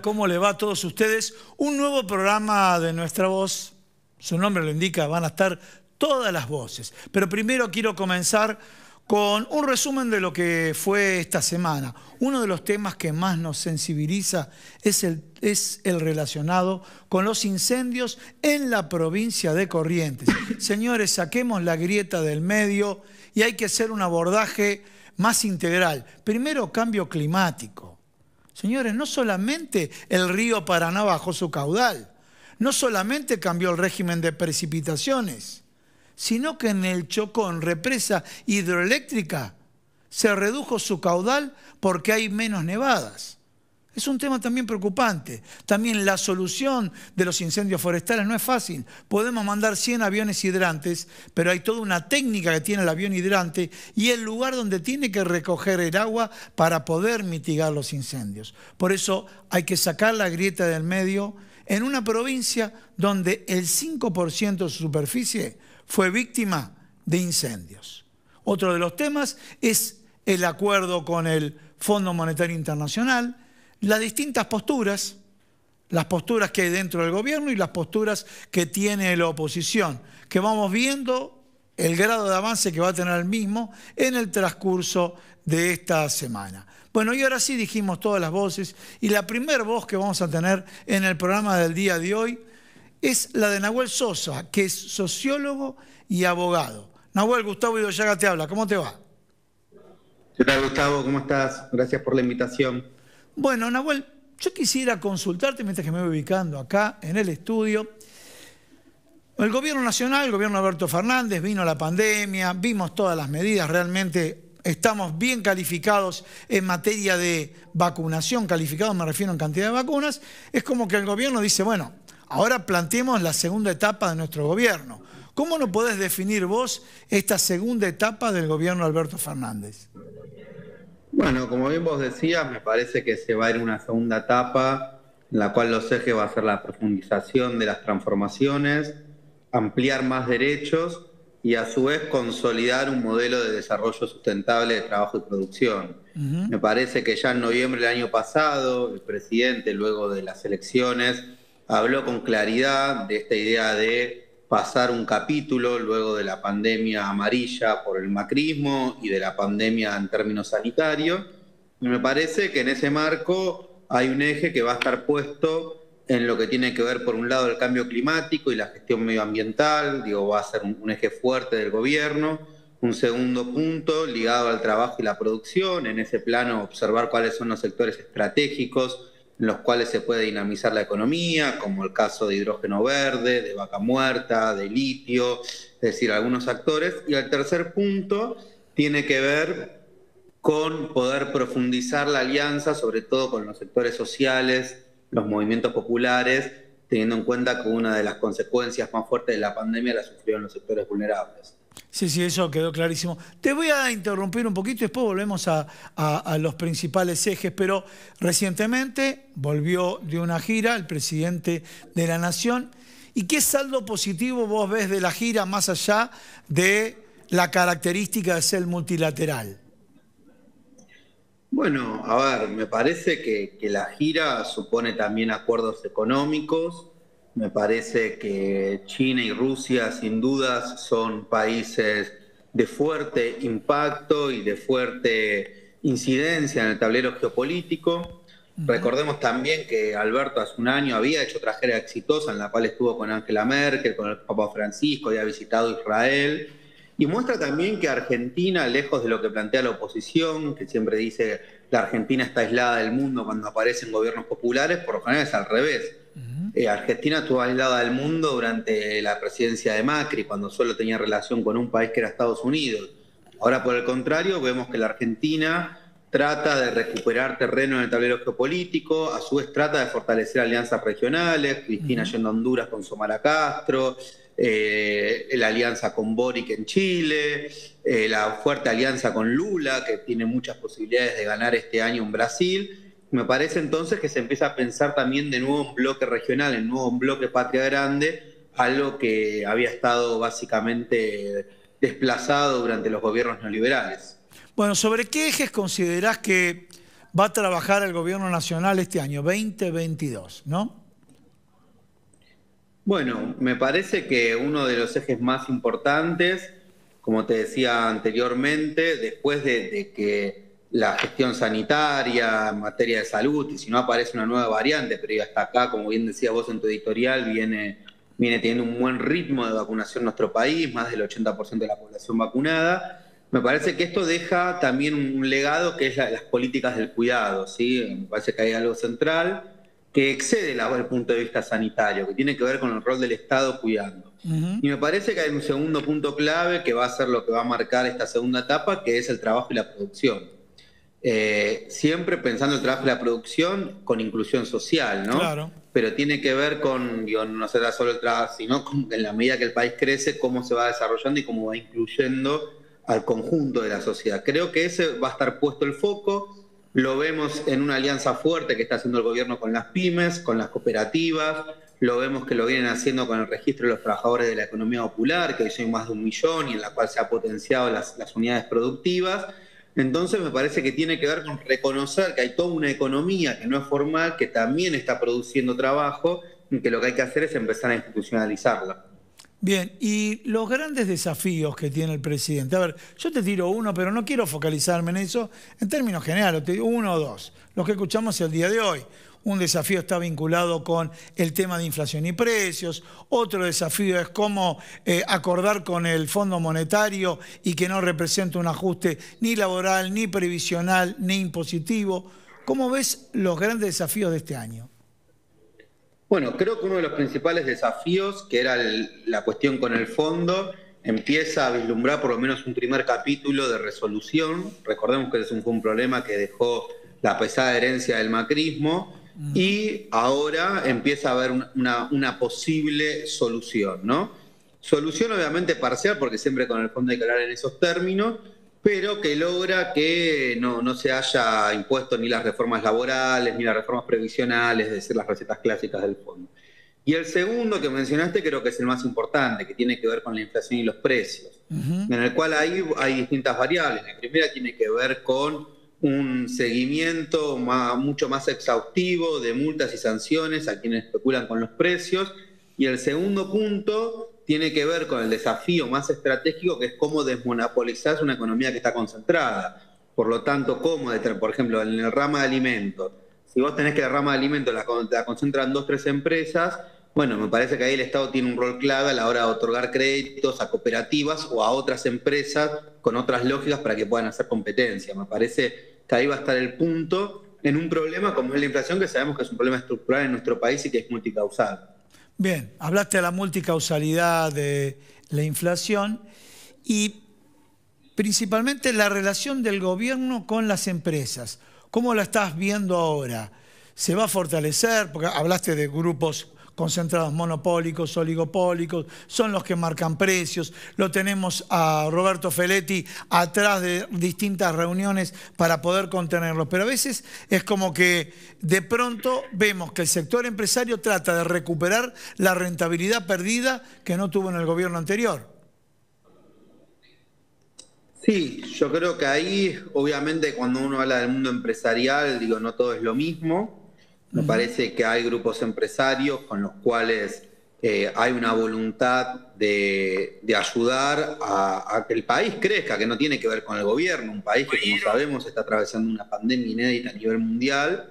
¿cómo le va a todos ustedes? Un nuevo programa de Nuestra Voz. Su nombre lo indica, van a estar todas las voces. Pero primero quiero comenzar con un resumen de lo que fue esta semana. Uno de los temas que más nos sensibiliza es el, es el relacionado con los incendios en la provincia de Corrientes. Señores, saquemos la grieta del medio y hay que hacer un abordaje más integral. Primero, cambio climático. Señores, no solamente el río Paraná bajó su caudal, no solamente cambió el régimen de precipitaciones, sino que en el Chocón, represa hidroeléctrica, se redujo su caudal porque hay menos nevadas. Es un tema también preocupante. También la solución de los incendios forestales no es fácil. Podemos mandar 100 aviones hidrantes, pero hay toda una técnica que tiene el avión hidrante y el lugar donde tiene que recoger el agua para poder mitigar los incendios. Por eso hay que sacar la grieta del medio en una provincia donde el 5% de su superficie fue víctima de incendios. Otro de los temas es el acuerdo con el Fondo Monetario Internacional, las distintas posturas, las posturas que hay dentro del gobierno y las posturas que tiene la oposición, que vamos viendo el grado de avance que va a tener el mismo en el transcurso de esta semana. Bueno, y ahora sí dijimos todas las voces y la primera voz que vamos a tener en el programa del día de hoy es la de Nahuel Sosa, que es sociólogo y abogado. Nahuel, Gustavo Idoyaga te habla, ¿cómo te va? ¿Qué tal, Gustavo? ¿Cómo estás? Gracias por la invitación. Bueno, Nahuel, yo quisiera consultarte mientras que me voy ubicando acá en el estudio. El gobierno nacional, el gobierno Alberto Fernández, vino la pandemia, vimos todas las medidas, realmente estamos bien calificados en materia de vacunación, calificados me refiero en cantidad de vacunas, es como que el gobierno dice, bueno, ahora planteemos la segunda etapa de nuestro gobierno. ¿Cómo no podés definir vos esta segunda etapa del gobierno Alberto Fernández? Bueno, como bien vos decías, me parece que se va a ir una segunda etapa en la cual sé que va a ser la profundización de las transformaciones, ampliar más derechos y a su vez consolidar un modelo de desarrollo sustentable de trabajo y producción. Me parece que ya en noviembre del año pasado el presidente, luego de las elecciones, habló con claridad de esta idea de pasar un capítulo luego de la pandemia amarilla por el macrismo y de la pandemia en términos sanitarios. Y me parece que en ese marco hay un eje que va a estar puesto en lo que tiene que ver, por un lado, el cambio climático y la gestión medioambiental, digo, va a ser un, un eje fuerte del gobierno. Un segundo punto ligado al trabajo y la producción, en ese plano observar cuáles son los sectores estratégicos en los cuales se puede dinamizar la economía, como el caso de hidrógeno verde, de vaca muerta, de litio, es decir, algunos actores. Y el tercer punto tiene que ver con poder profundizar la alianza, sobre todo con los sectores sociales, los movimientos populares, teniendo en cuenta que una de las consecuencias más fuertes de la pandemia la sufrieron los sectores vulnerables. Sí, sí, eso quedó clarísimo. Te voy a interrumpir un poquito y después volvemos a, los principales ejes, pero recientemente volvió de una gira el presidente de la Nación. ¿Y qué saldo positivo vos ves de la gira más allá de la característica de ser multilateral? Bueno, a ver, me parece que la gira supone también acuerdos económicos, me parece que China y Rusia sin dudas son países de fuerte impacto y de fuerte incidencia en el tablero geopolítico. Recordemos también que Alberto hace un año había hecho trajera exitosa en la cual estuvo con Angela Merkel, con el Papa Francisco, había visitado Israel. Y muestra también que Argentina, lejos de lo que plantea la oposición, que siempre dice la Argentina está aislada del mundo cuando aparecen gobiernos populares, por lo general es al revés. Eh, Argentina estuvo aislada del mundo durante la presidencia de Macri, cuando solo tenía relación con un país que era Estados Unidos. Ahora, por el contrario, vemos que la Argentina trata de recuperar terreno en el tablero geopolítico, a su vez trata de fortalecer alianzas regionales, Cristina yendo a Honduras con Somara Castro, eh, la alianza con Boric en Chile, eh, la fuerte alianza con Lula, que tiene muchas posibilidades de ganar este año en Brasil, me parece entonces que se empieza a pensar también de nuevo un bloque regional, en nuevo un bloque patria grande, algo que había estado básicamente desplazado durante los gobiernos neoliberales. Bueno, ¿sobre qué ejes considerás que va a trabajar el gobierno nacional este año, 2022, no? Bueno, me parece que uno de los ejes más importantes, como te decía anteriormente, después de que la gestión sanitaria, en materia de salud, y si no aparece una nueva variante, pero hasta acá, como bien decía vos en tu editorial, viene, viene teniendo un buen ritmo de vacunación en nuestro país, más del 80% de la población vacunada. Me parece que esto deja también un legado que es las políticas del cuidado, ¿sí? Me parece que hay algo central que excede el punto de vista sanitario, que tiene que ver con el rol del Estado cuidando. Y me parece que hay un segundo punto clave que va a ser lo que va a marcar esta segunda etapa, que es el trabajo y la producción. Eh, siempre pensando el trabajo de la producción con inclusión social, ¿no? Claro. Pero tiene que ver con, no será solo el trabajo, sino con en la medida que el país crece, cómo se va desarrollando y cómo va incluyendo al conjunto de la sociedad. Creo que ese va a estar puesto el foco. Lo vemos en una alianza fuerte que está haciendo el gobierno con las pymes, con las cooperativas, lo vemos que lo vienen haciendo con el registro de los trabajadores de la economía popular, que hoy son más de un millón y en la cual se ha potenciado las unidades productivas, entonces me parece que tiene que ver con reconocer que hay toda una economía que no es formal, que también está produciendo trabajo y que lo que hay que hacer es empezar a institucionalizarla. Bien, y los grandes desafíos que tiene el presidente. A ver, yo te tiro uno, pero no quiero focalizarme en eso en términos generales, uno o dos, los que escuchamos el día de hoy. Un desafío está vinculado con el tema de inflación y precios, otro desafío es cómo eh, acordar con el Fondo Monetario y que no represente un ajuste ni laboral, ni previsional, ni impositivo. ¿Cómo ves los grandes desafíos de este año? Bueno, creo que uno de los principales desafíos, que era la cuestión con el fondo, empieza a vislumbrar por lo menos un primer capítulo de resolución. Recordemos que es un, un problema que dejó la pesada herencia del macrismo y ahora empieza a haber una, posible solución, ¿no? Solución obviamente parcial, porque siempre con el fondo hay que hablar en esos términos, pero que logra que no, se haya impuesto ni las reformas laborales, ni las reformas previsionales, es decir, las recetas clásicas del fondo. Y el segundo que mencionaste creo que es el más importante, que tiene que ver con la inflación y los precios, en el cual hay, hay distintas variables. La primera tiene que ver con un seguimiento mucho más exhaustivo de multas y sanciones a quienes especulan con los precios. Y el segundo punto tiene que ver con el desafío más estratégico que es cómo desmonopolizar una economía que está concentrada. Por lo tanto, cómo, por ejemplo, en el rama de alimentos, si vos tenés que la rama de alimentos la, la concentran dos, tres empresas, bueno, me parece que ahí el Estado tiene un rol clave a la hora de otorgar créditos a cooperativas o a otras empresas con otras lógicas para que puedan hacer competencia. Me parece que ahí va a estar el punto en un problema como es la inflación, que sabemos que es un problema estructural en nuestro país y que es multicausal. Bien, hablaste de la multicausalidad de la inflación y principalmente la relación del gobierno con las empresas. ¿Cómo la estás viendo ahora? ¿Se va a fortalecer? Porque hablaste de grupos concentrados monopólicos, oligopólicos, son los que marcan precios. Lo tenemos a Roberto Feletti atrás de distintas reuniones para poder contenerlo. Pero a veces es como que de pronto vemos que el sector empresario trata de recuperar la rentabilidad perdida que no tuvo en el gobierno anterior. Sí, yo creo que ahí, obviamente, cuando uno habla del mundo empresarial, digo, no todo es lo mismo. Me parece que hay grupos empresarios con los cuales eh, hay una voluntad de, ayudar a, que el país crezca, que no tiene que ver con el gobierno, un país que como sabemos está atravesando una pandemia inédita a nivel mundial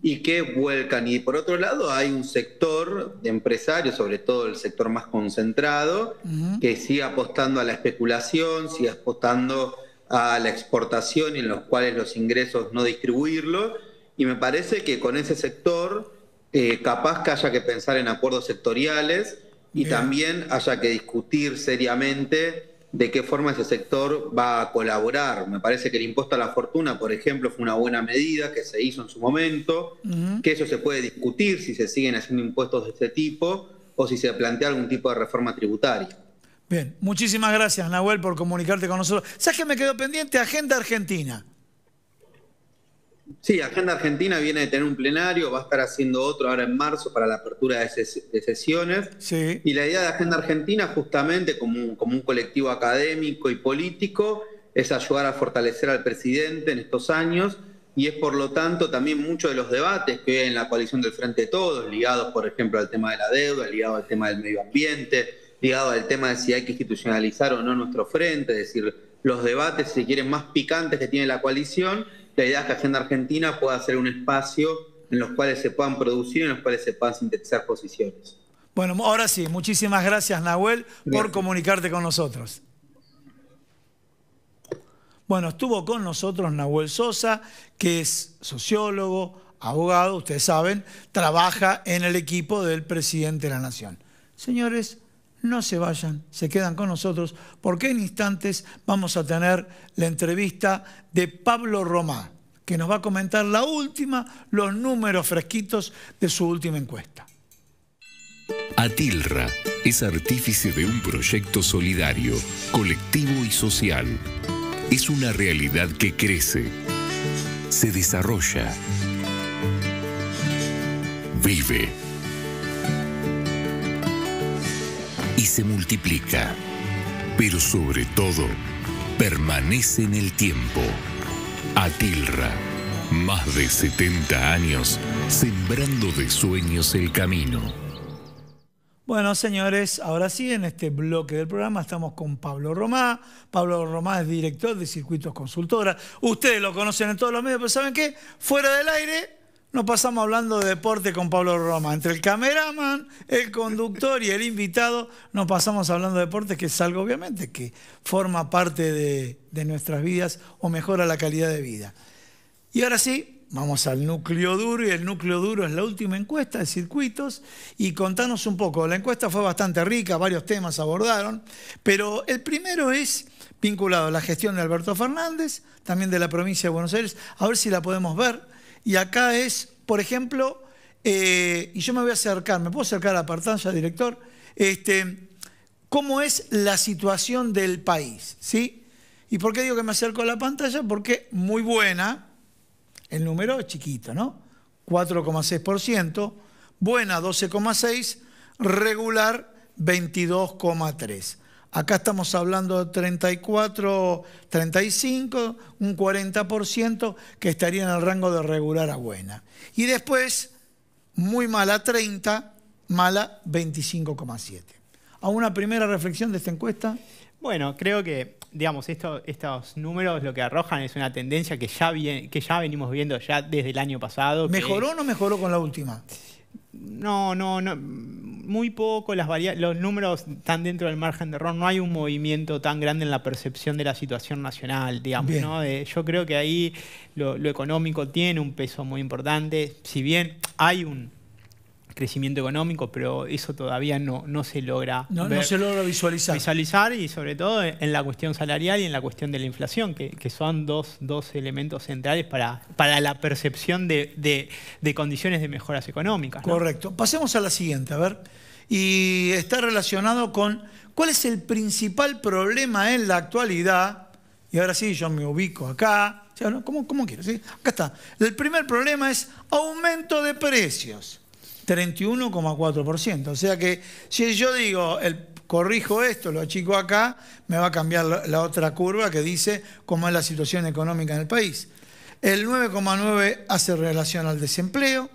y que vuelcan. Y por otro lado hay un sector de empresarios, sobre todo el sector más concentrado, que sigue apostando a la especulación, sigue apostando a la exportación y en los cuales los ingresos no distribuirlos y me parece que con ese sector eh, capaz que haya que pensar en acuerdos sectoriales y también haya que discutir seriamente de qué forma ese sector va a colaborar. Me parece que el impuesto a la fortuna, por ejemplo, fue una buena medida que se hizo en su momento, que eso se puede discutir si se siguen haciendo impuestos de este tipo o si se plantea algún tipo de reforma tributaria. Bien, muchísimas gracias Nahuel por comunicarte con nosotros. ¿Sabes que me quedó pendiente? Agenda Argentina. Sí, Agenda Argentina viene de tener un plenario, va a estar haciendo otro ahora en marzo para la apertura de, sesiones. Y la idea de Agenda Argentina, justamente como un, como un colectivo académico y político, es ayudar a fortalecer al presidente en estos años y es por lo tanto también muchos de los debates que hay en la coalición del Frente de Todos, ligados por ejemplo al tema de la deuda, ligado al tema del medio ambiente, ligado al tema de si hay que institucionalizar o no nuestro frente, es decir, los debates, si quieren, más picantes que tiene la coalición la idea es que Agenda Argentina pueda ser un espacio en los cuales se puedan producir, en los cuales se puedan sintetizar posiciones. Bueno, ahora sí, muchísimas gracias Nahuel por comunicarte con nosotros. Bueno, estuvo con nosotros Nahuel Sosa, que es sociólogo, abogado, ustedes saben, trabaja en el equipo del presidente de la Nación. Señores, no se vayan, se quedan con nosotros, porque en instantes vamos a tener la entrevista de Pablo Romá, que nos va a comentar la última, los números fresquitos de su última encuesta. Atilra es artífice de un proyecto solidario, colectivo y social. Es una realidad que crece, se desarrolla, vive. y se multiplica, pero sobre todo permanece en el tiempo. Atilra, más de 70 años, sembrando de sueños el camino. Bueno, señores, ahora sí, en este bloque del programa estamos con Pablo Romá. Pablo Romá es director de Circuitos Consultora. Ustedes lo conocen en todos los medios, pero ¿saben qué? Fuera del aire nos pasamos hablando de deporte con Pablo Roma. Entre el cameraman, el conductor y el invitado, nos pasamos hablando de deporte, que es algo obviamente que forma parte de, de, nuestras vidas o mejora la calidad de vida. Y ahora sí, vamos al núcleo duro, y el núcleo duro es la última encuesta de circuitos. Y contanos un poco, la encuesta fue bastante rica, varios temas abordaron, pero el primero es vinculado a la gestión de Alberto Fernández, también de la provincia de Buenos Aires, a ver si la podemos ver y acá es, por ejemplo, eh, y yo me voy a acercar, ¿me puedo acercar a la pantalla, director? Este, ¿Cómo es la situación del país? ¿Sí? ¿Y por qué digo que me acerco a la pantalla? Porque muy buena, el número es chiquito, ¿no? 4,6%, buena 12,6%, regular 22,3%. Acá estamos hablando de 34, 35, un 40% que estaría en el rango de regular a buena. Y después, muy mala 30, mala 25,7. ¿A una primera reflexión de esta encuesta? Bueno, creo que, digamos, estos números lo que arrojan es una tendencia que ya, venimos viendo ya desde el año pasado. ¿Mejoró o no mejoró con la última? no, no, no, muy poco, las los números están dentro del margen de error, no hay un movimiento tan grande en la percepción de la situación nacional, digamos. ¿no? Eh, yo creo que ahí lo económico tiene un peso muy importante, si bien hay un crecimiento económico, pero eso todavía no, no se logra no, no se logra visualizar. Visualizar y sobre todo en la cuestión salarial y en la cuestión de la inflación, que, son dos, elementos centrales para, para la percepción de, condiciones de mejoras económicas. Correcto. Pasemos a la siguiente, a ver. Y está relacionado con cuál es el principal problema en la actualidad. Y ahora sí, yo me ubico acá. ¿Cómo, cómo quiero? Acá está. El primer problema es aumento de precios. 31,4%. O sea que si yo digo, el, corrijo esto, lo achico acá, me va a cambiar la, la otra curva que dice cómo es la situación económica en el país. El 9,9 hace relación al desempleo,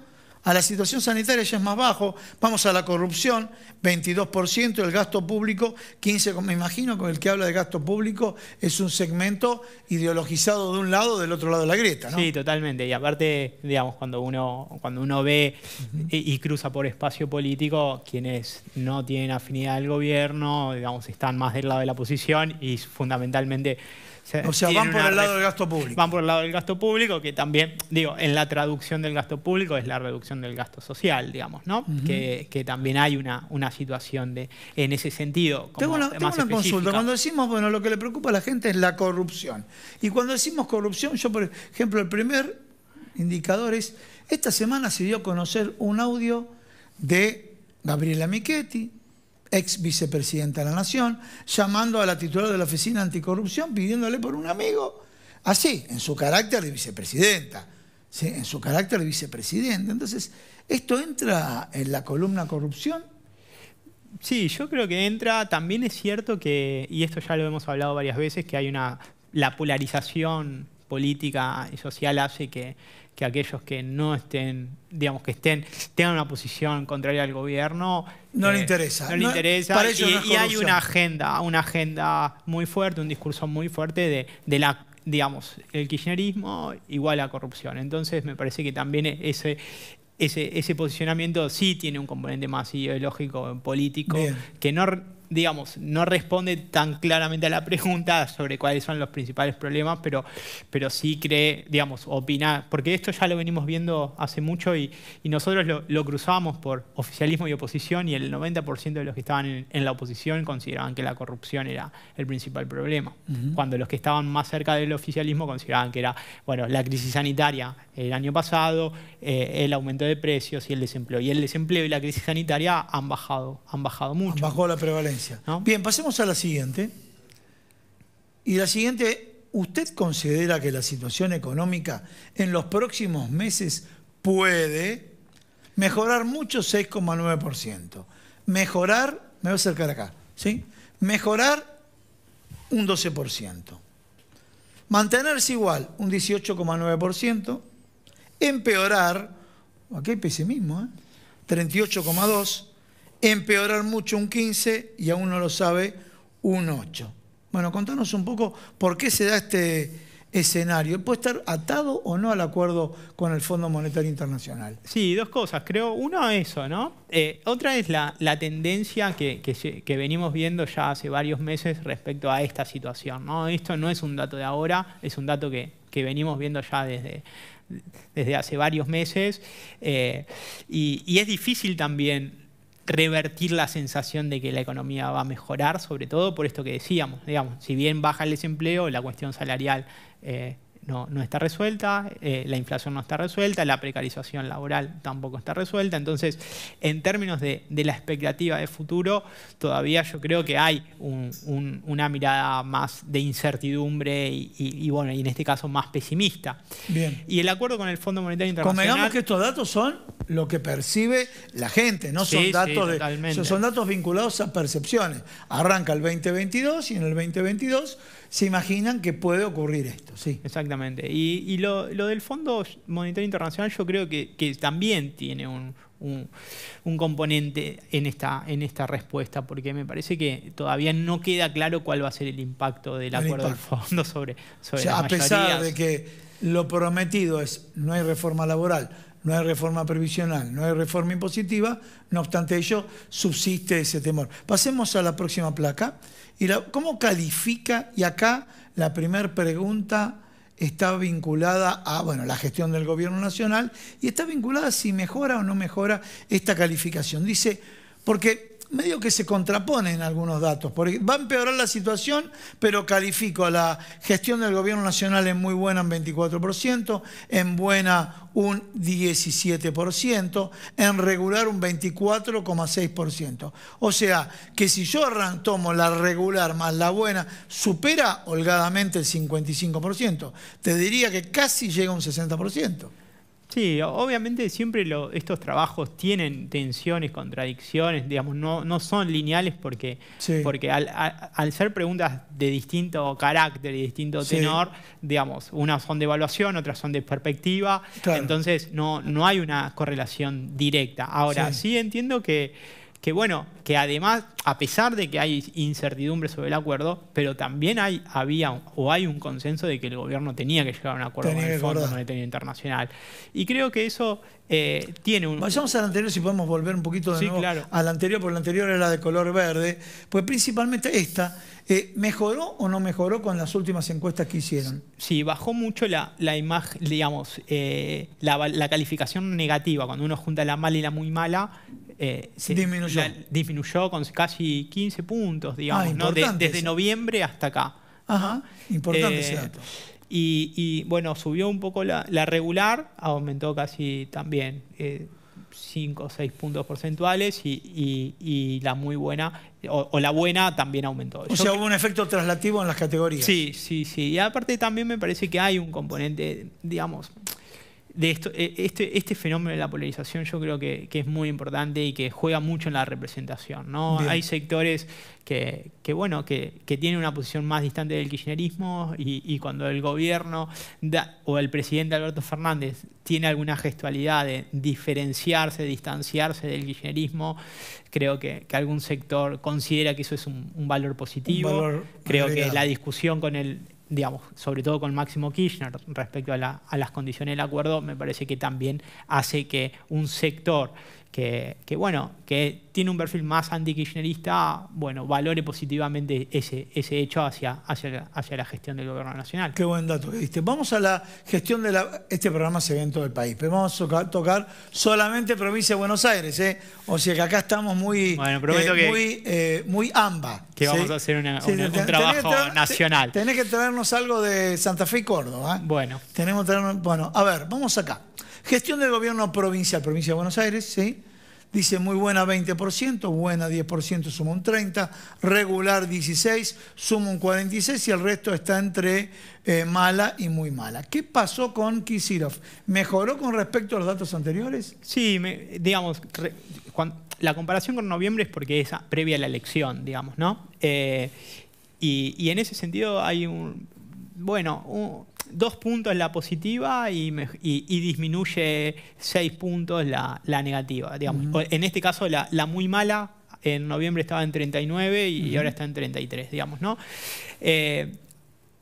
a la situación sanitaria ya es más bajo, vamos a la corrupción, 22%, del gasto público 15%, me imagino con el que habla de gasto público es un segmento ideologizado de un lado, del otro lado de la grieta, Sí, totalmente, y aparte, digamos, cuando uno, cuando uno ve y, cruza por espacio político, quienes no tienen afinidad al gobierno, digamos, están más del lado de la oposición y fundamentalmente o sea, van por el lado del gasto público. Van por el lado del gasto público, que también, digo, en la traducción del gasto público es la reducción del gasto social, digamos, ¿no? que, que, también hay una, una situación de, en ese sentido. tengo una, consulta. Cuando decimos, bueno, lo que le preocupa a la gente es la corrupción. Y cuando decimos corrupción, yo, por ejemplo, el primer indicador es, esta semana se dio a conocer un audio de Gabriela Michetti, ex vicepresidenta de la Nación, llamando a la titular de la Oficina Anticorrupción pidiéndole por un amigo, así, en su carácter de vicepresidenta, en su carácter de vicepresidente. Entonces, ¿esto entra en la columna corrupción? Sí, yo creo que entra. También es cierto que, y esto ya lo hemos hablado varias veces, que hay una. la polarización política y social hace que, aquellos que no estén, digamos, que estén, tengan una posición contraria al gobierno. No le eh, interesa. No le interesa. y, hay una agenda, una agenda muy fuerte, un discurso muy fuerte de, de la digamos, el kirchnerismo igual a corrupción. Entonces me parece que también ese, ese, ese, posicionamiento sí tiene un componente más ideológico, político, que no digamos, no responde tan claramente a la pregunta sobre cuáles son los principales problemas, pero, pero sí cree, digamos, opina, porque esto ya lo venimos viendo hace mucho y, nosotros lo, cruzamos por oficialismo y oposición y el 90% de los que estaban en, la oposición consideraban que la corrupción era el principal problema, cuando los que estaban más cerca del oficialismo consideraban que era, bueno, la crisis sanitaria el año pasado, eh, el aumento de precios y el desempleo. Y el desempleo y la crisis sanitaria han bajado, han bajado mucho. bajó la prevalencia. Bien, pasemos a la siguiente. Y la siguiente, ¿usted considera que la situación económica en los próximos meses puede mejorar mucho 6,9%? Mejorar, me voy a acercar acá, ¿sí? Mejorar un 12%. Mantenerse igual, un 18,9%. Empeorar, aquí hay pesimismo, 38,2%. ¿eh? empeorar mucho un 15 y aún no lo sabe un 8. Bueno, contanos un poco por qué se da este escenario. ¿Puede estar atado o no al acuerdo con el Fondo Monetario Internacional? Sí, dos cosas, creo. Uno eso, ¿no? Eh, otra es la, la tendencia que, venimos viendo ya hace varios meses respecto a esta situación, ¿no? Esto no es un dato de ahora, es un dato que, venimos viendo ya desde, desde hace varios meses eh, y es difícil también revertir la sensación de que la economía va a mejorar, sobre todo por esto que decíamos, digamos, si bien baja el desempleo, la cuestión salarial eh, no, está resuelta, eh, la inflación no está resuelta, la precarización laboral tampoco está resuelta. Entonces, en términos de, la expectativa de futuro, todavía yo creo que hay una mirada más de incertidumbre y, bueno, y en este caso más pesimista. Bien. Y el acuerdo con el Fondo Monetario Internacional. Convengamos que estos datos son lo que percibe la gente, no son datos son datos vinculados a percepciones. Arranca el 2022 y en el 2022 se imaginan que puede ocurrir esto. Sí. Exactamente. Y, lo, del Fondo Monetario Internacional yo creo que, también tiene un, componente en esta, en esta respuesta, porque me parece que todavía no queda claro cuál va a ser el impacto del acuerdo del fondo sobre, sobre A pesar de que lo prometido es no hay reforma laboral, no hay reforma previsional, no hay reforma impositiva, no obstante ello subsiste ese temor. Pasemos a la próxima placa. Y ¿Cómo califica? Y acá la primera pregunta está vinculada a bueno, la gestión del gobierno nacional y está vinculada a si mejora o no mejora esta calificación. Dice, porque medio que se contraponen algunos datos, porque va a empeorar la situación, pero califico a la gestión del gobierno nacional en muy buena un 24%, en buena un 17%, en regular un 24,6%. O sea, que si yo tomo la regular más la buena, supera holgadamente el 55%. Te diría que casi llega a un 60%. Sí, obviamente siempre estos trabajos tienen tensiones, contradicciones, digamos, no, no son lineales porque, porque al, ser preguntas de distinto carácter y distinto tenor, digamos, unas son de evaluación, otras son de perspectiva, entonces no, no hay una correlación directa. Ahora, sí entiendo que que bueno, que además, a pesar de que hay incertidumbre sobre el acuerdo, pero también hay, había o hay un consenso de que el gobierno tenía que llegar a un acuerdo con el Fondo Monetario Internacional. Y creo que eso eh, tiene un... Vayamos al anterior, si podemos volver un poquito de claro. al anterior, porque el anterior era de color verde, pues principalmente esta, eh, ¿mejoró o no mejoró con las últimas encuestas que hicieron? Sí, bajó mucho la, imagen, digamos, eh, la calificación negativa, cuando uno junta la mala y la muy mala, eh, disminuyó. disminuyó con casi 15 puntos, digamos, ah, desde noviembre hasta acá. Ajá, importante ese eh, dato. Y, bueno, subió un poco la, regular, aumentó casi también 5 eh, o 6 puntos porcentuales y, la muy buena, o, la buena también aumentó. O sea, hubo un efecto traslativo en las categorías. Sí, sí, sí. Y aparte también me parece que hay un componente, digamos, de esto, eh, este, este, fenómeno de la polarización yo creo que, es muy importante y que juega mucho en la representación. ¿no? Hay sectores que, que bueno, que, que, tienen una posición más distante del kirchnerismo y, cuando el gobierno o el presidente Alberto Fernández tiene alguna gestualidad de diferenciarse, distanciarse del kirchnerismo, creo que, algún sector considera que eso es un, valor positivo. creo que la discusión con el digamos, sobre todo con Máximo Kirchner respecto a, a las condiciones del acuerdo, me parece que también hace que un sector que, bueno, que tiene un perfil más anti-kirchnerista, bueno, valore positivamente ese, ese hecho hacia, hacia, hacia, la gestión del gobierno nacional. Qué buen dato que diste. Vamos a la gestión de la... Este programa se ve en todo el país, pero vamos a tocar, solamente provincia de Buenos Aires, ¿eh? O sea que acá estamos muy... Eh, eh, muy, amba. Que vamos a hacer un trabajo nacional. Tenés que traernos algo de Santa Fe y Córdoba. ¿eh? Bueno. Tenemos que traernos, bueno, a ver, vamos acá. Gestión del gobierno provincial, provincia de Buenos Aires, ¿sí? Dice muy buena 20%, buena 10% suma un 30%, regular 16%, suma un 46% y el resto está entre eh, mala y muy mala. ¿Qué pasó con Kisirov? ¿Mejoró con respecto a los datos anteriores? Sí, digamos, la comparación con noviembre es porque es previa a la elección, digamos, ¿no? Eh, y, y, en ese sentido hay un, bueno, un, dos puntos la positiva y, disminuye seis puntos la, negativa, digamos. En este caso, la, muy mala en noviembre estaba en 39 y ahora está en 33, digamos, ¿no? Eh,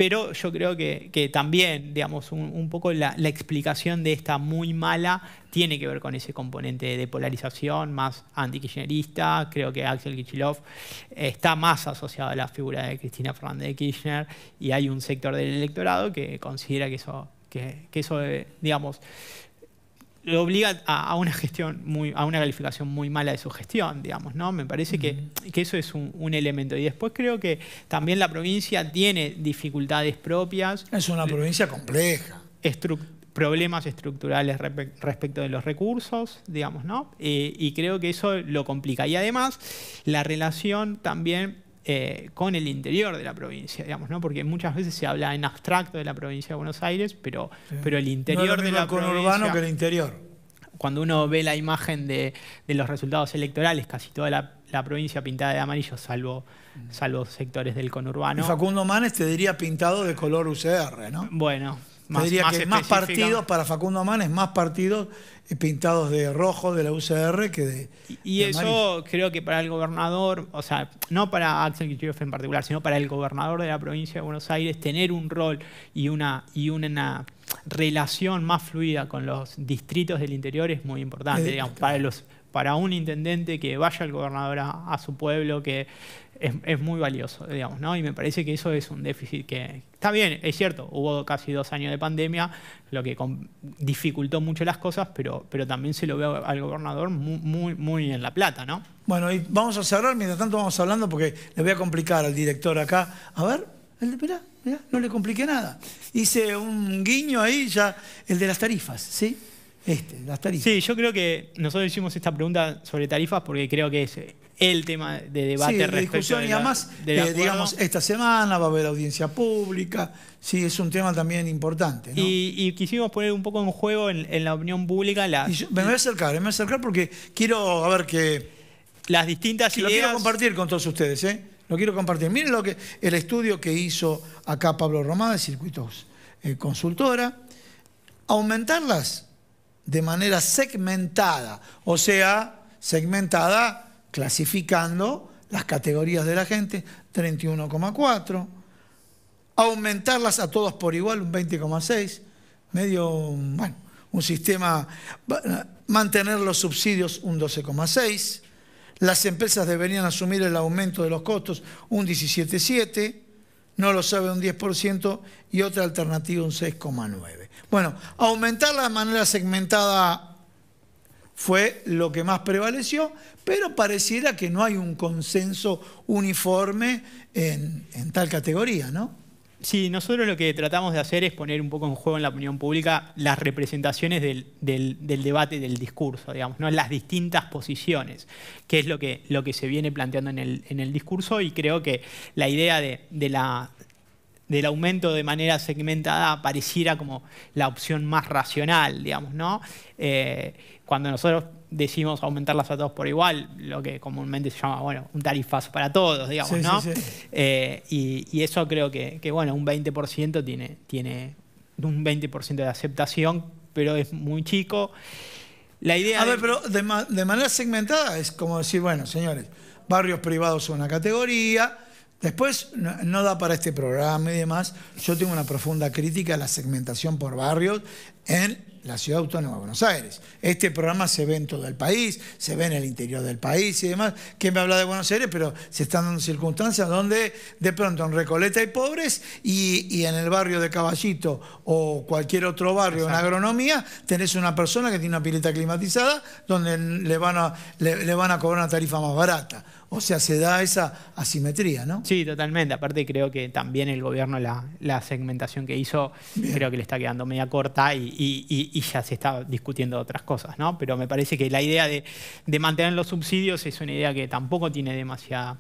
pero yo creo que, también, digamos, un, poco la, explicación de esta muy mala tiene que ver con ese componente de polarización más anti-kirchnerista. Creo que Axel Kichilov eh, está más asociado a la figura de Cristina Fernández de Kirchner y hay un sector del electorado que considera que eso, que eso eh, digamos, lo obliga a, una gestión muy, a una calificación muy mala de su gestión, digamos, ¿no? Me parece que, eso es un, elemento. Y después creo que también la provincia tiene dificultades propias. Es una provincia compleja. problemas estructurales respecto de los recursos, digamos, ¿no? Eh, y creo que eso lo complica. Y además, la relación también eh, con el interior de la provincia, digamos, ¿no? Porque muchas veces se habla en abstracto de la provincia de Buenos Aires, pero, pero el interior no lo de la conurbano que el interior. Cuando uno ve la imagen de, los resultados electorales, casi toda la, provincia pintada de amarillo, salvo, mm. salvo sectores del conurbano. Facundo Manes te diría pintado de color UCR, ¿no? Bueno, más, más partidos para Facundo Amán es más partidos pintados de rojo de la UCR que de. Y, eso creo que para el gobernador, o sea, no para Axel Kirchhoff en particular, sino para el gobernador de la provincia de Buenos Aires, tener un rol y una, y una relación más fluida con los distritos del interior es muy importante, eh, digamos, para los para un intendente que vaya al gobernador a, su pueblo, que es, muy valioso, digamos, ¿no? Y me parece que eso es un déficit que... Está bien, es cierto, hubo casi dos años de pandemia, lo que dificultó mucho las cosas, pero, pero también se lo veo al gobernador muy, muy, en la plata, ¿no? Bueno, y vamos a cerrar, mientras tanto vamos hablando, porque le voy a complicar al director acá. A ver, el de, no le compliqué nada. Hice un guiño ahí ya, el de las tarifas, ¿sí? Este, las tarifas. Sí, yo creo que nosotros hicimos esta pregunta sobre tarifas porque creo que es eh, el tema de debate sí, de discusión, y además, eh, digamos, esta semana va a haber audiencia pública, sí, es un tema también importante. Y, quisimos poner un poco en juego en, la opinión pública la... me voy a acercar, eh, me voy a acercar porque quiero, a ver, que... Las distintas ideas... Lo quiero compartir con todos ustedes, ¿eh? Lo quiero compartir. Miren lo que, el estudio que hizo acá Pablo Román de Circuitos Consultora. Aumentarlas de manera segmentada, o sea, segmentada clasificando las categorías de la gente, 31,4, aumentarlas a todos por igual, un 20,6, medio, bueno, un sistema, mantener los subsidios un 12,6, las empresas deberían asumir el aumento de los costos un 17,7, no lo sabe un 10% y otra alternativa un 6,9%. Bueno, aumentar la manera segmentada fue lo que más prevaleció, pero pareciera que no hay un consenso uniforme en, en tal categoría, ¿no? Sí, nosotros lo que tratamos de hacer es poner un poco en juego en la opinión pública las representaciones del, del, debate, del discurso, digamos, ¿no? las distintas posiciones, que es lo que, lo que se viene planteando en el, en el discurso y creo que la idea de, la del aumento de manera segmentada pareciera como la opción más racional, digamos, ¿no? Eh, cuando nosotros decimos aumentarlas a todos por igual, lo que comúnmente se llama, bueno, un tarifazo para todos, digamos, ¿no? Eh, y, eso creo que, bueno, un 20% tiene, tiene un 20% de aceptación, pero es muy chico. La idea a ver, pero de, manera segmentada es como decir, bueno, señores, barrios privados son una categoría, Después, no, da para este programa y demás. Yo tengo una profunda crítica a la segmentación por barrios en la ciudad autónoma de Buenos Aires. Este programa se ve en todo el país, se ve en el interior del país y demás. ¿Quién me habla de Buenos Aires? Pero se están dando circunstancias donde de pronto en Recoleta hay pobres y, en el barrio de Caballito o cualquier otro barrio en agronomía tenés una persona que tiene una pileta climatizada donde le van a, le van a cobrar una tarifa más barata o sea, se da esa asimetría, ¿no? Sí, totalmente. Aparte creo que también el gobierno, la, segmentación que hizo, creo que le está quedando media corta y, ya se está discutiendo otras cosas, ¿no? Pero me parece que la idea de, mantener los subsidios es una idea que tampoco tiene demasiado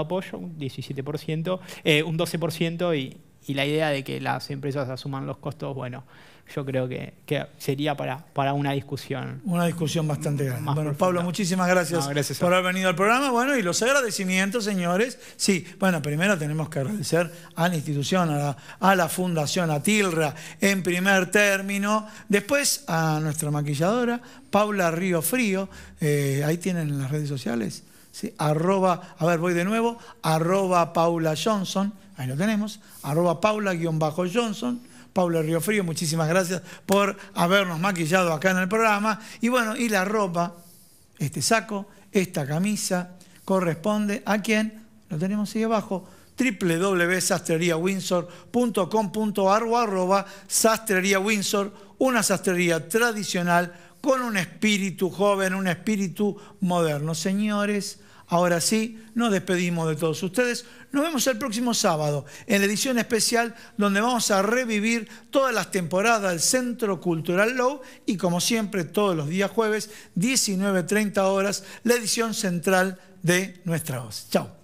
apoyo, un 17%, eh, un 12%, y, y la idea de que las empresas asuman los costos, bueno, yo creo que, sería para, para una discusión. Una discusión bastante grande. bueno, Pablo, muchísimas gracias, por haber venido al programa. Bueno, y los agradecimientos, señores. Sí, bueno, primero tenemos que agradecer a la institución, a la, Fundación Atilra, en primer término. Después a nuestra maquilladora, Paula Río Frío. Eh, ahí tienen en las redes sociales. ¿sí? Arroba, a ver, voy de nuevo, arroba Paula Johnson, ahí lo tenemos, arroba Paula-Johnson, Paula Riofrío, muchísimas gracias por habernos maquillado acá en el programa. Y bueno, y la ropa, este saco, esta camisa, corresponde a quién? Lo tenemos ahí abajo www.sastreriawindsor.com.ar o arroba Sastrería Windsor, una sastrería tradicional con un espíritu joven, un espíritu moderno. Señores, Ahora sí, nos despedimos de todos ustedes. Nos vemos el próximo sábado en la edición especial donde vamos a revivir todas las temporadas del Centro Cultural Low y como siempre todos los días jueves 19.30 horas la edición central de nuestra voz. Chao.